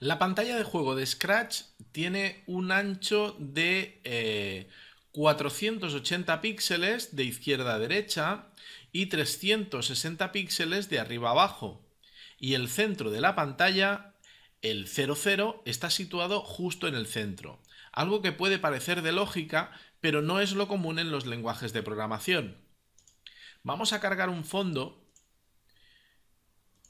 La pantalla de juego de Scratch tiene un ancho de 480 eh, píxeles de izquierda a derecha y 360 píxeles de arriba a abajo. Y el centro de la pantalla, el 00, está situado justo en el centro. Algo que puede parecer de lógica, pero no es lo común en los lenguajes de programación. Vamos a cargar un fondo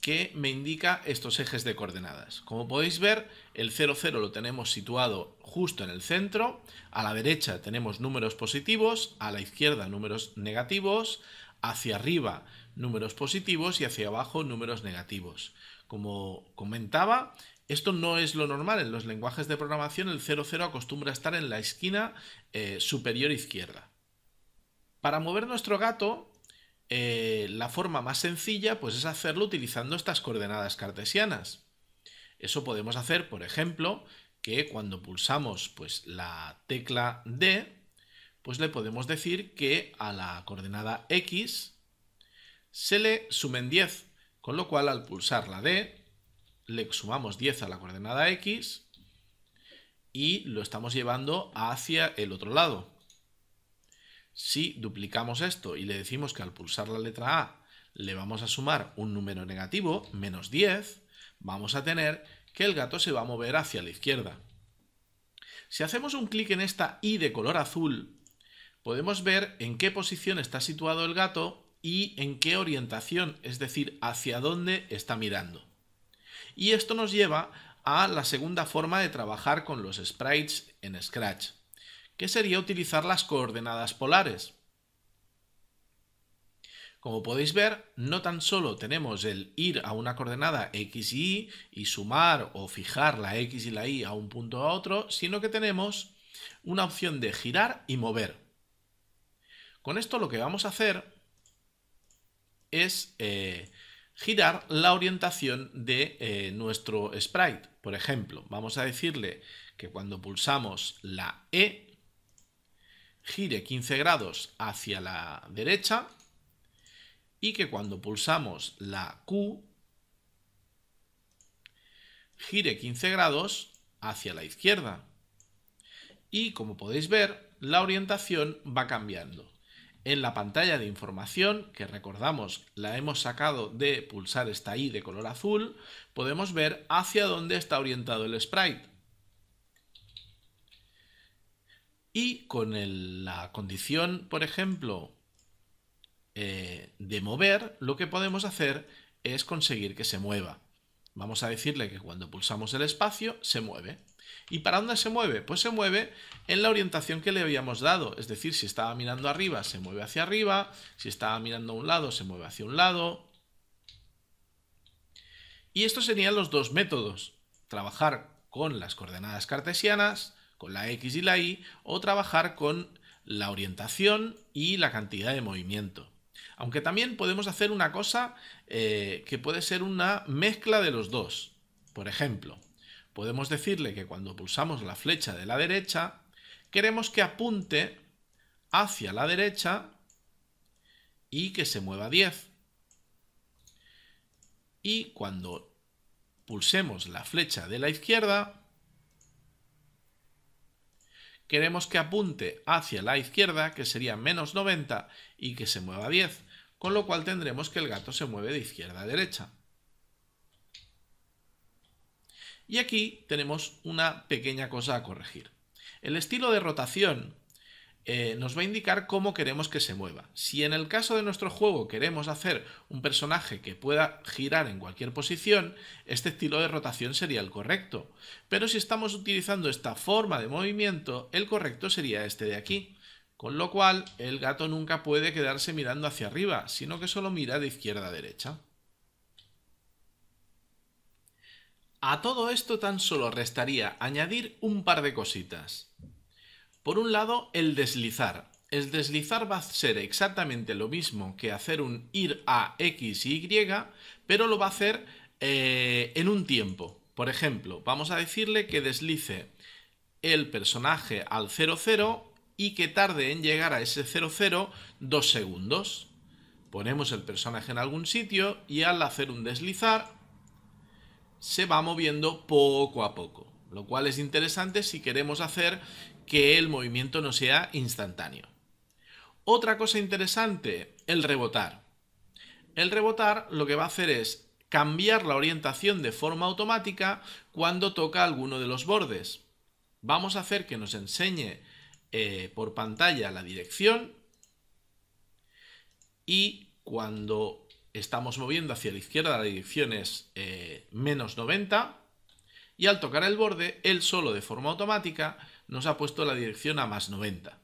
que me indica estos ejes de coordenadas. Como podéis ver, el 0, lo tenemos situado justo en el centro, a la derecha tenemos números positivos, a la izquierda números negativos, hacia arriba números positivos y hacia abajo números negativos. Como comentaba, esto no es lo normal. En los lenguajes de programación el 00 acostumbra a estar en la esquina eh, superior izquierda. Para mover nuestro gato eh, la forma más sencilla pues es hacerlo utilizando estas coordenadas cartesianas. Eso podemos hacer, por ejemplo, que cuando pulsamos pues, la tecla D, pues le podemos decir que a la coordenada X se le sumen 10, con lo cual al pulsar la D le sumamos 10 a la coordenada X y lo estamos llevando hacia el otro lado. Si duplicamos esto y le decimos que al pulsar la letra A le vamos a sumar un número negativo, menos 10, vamos a tener que el gato se va a mover hacia la izquierda. Si hacemos un clic en esta I de color azul, podemos ver en qué posición está situado el gato y en qué orientación, es decir, hacia dónde está mirando. Y esto nos lleva a la segunda forma de trabajar con los sprites en Scratch que sería utilizar las coordenadas polares. Como podéis ver, no tan solo tenemos el ir a una coordenada x y y y sumar o fijar la x y la y a un punto a otro, sino que tenemos una opción de girar y mover. Con esto lo que vamos a hacer es eh, girar la orientación de eh, nuestro sprite. Por ejemplo, vamos a decirle que cuando pulsamos la E gire 15 grados hacia la derecha y que cuando pulsamos la Q gire 15 grados hacia la izquierda. Y como podéis ver, la orientación va cambiando. En la pantalla de información, que recordamos la hemos sacado de pulsar esta I de color azul, podemos ver hacia dónde está orientado el sprite. Y con la condición, por ejemplo, eh, de mover, lo que podemos hacer es conseguir que se mueva. Vamos a decirle que cuando pulsamos el espacio se mueve. ¿Y para dónde se mueve? Pues se mueve en la orientación que le habíamos dado. Es decir, si estaba mirando arriba, se mueve hacia arriba. Si estaba mirando a un lado, se mueve hacia un lado. Y estos serían los dos métodos. Trabajar con las coordenadas cartesianas con la X y la Y, o trabajar con la orientación y la cantidad de movimiento. Aunque también podemos hacer una cosa eh, que puede ser una mezcla de los dos. Por ejemplo, podemos decirle que cuando pulsamos la flecha de la derecha, queremos que apunte hacia la derecha y que se mueva 10. Y cuando pulsemos la flecha de la izquierda, queremos que apunte hacia la izquierda, que sería menos 90, y que se mueva 10, con lo cual tendremos que el gato se mueve de izquierda a derecha. Y aquí tenemos una pequeña cosa a corregir. El estilo de rotación eh, nos va a indicar cómo queremos que se mueva. Si en el caso de nuestro juego queremos hacer un personaje que pueda girar en cualquier posición, este estilo de rotación sería el correcto. Pero si estamos utilizando esta forma de movimiento, el correcto sería este de aquí. Con lo cual, el gato nunca puede quedarse mirando hacia arriba, sino que solo mira de izquierda a derecha. A todo esto tan solo restaría añadir un par de cositas. Por un lado, el deslizar. El deslizar va a ser exactamente lo mismo que hacer un ir a X y Y, pero lo va a hacer eh, en un tiempo. Por ejemplo, vamos a decirle que deslice el personaje al 00 y que tarde en llegar a ese 00 dos segundos. Ponemos el personaje en algún sitio y al hacer un deslizar se va moviendo poco a poco. Lo cual es interesante si queremos hacer que el movimiento no sea instantáneo. Otra cosa interesante, el rebotar. El rebotar lo que va a hacer es cambiar la orientación de forma automática cuando toca alguno de los bordes. Vamos a hacer que nos enseñe eh, por pantalla la dirección y cuando estamos moviendo hacia la izquierda la dirección es eh, menos 90 y al tocar el borde, él solo de forma automática nos ha puesto la dirección a más 90.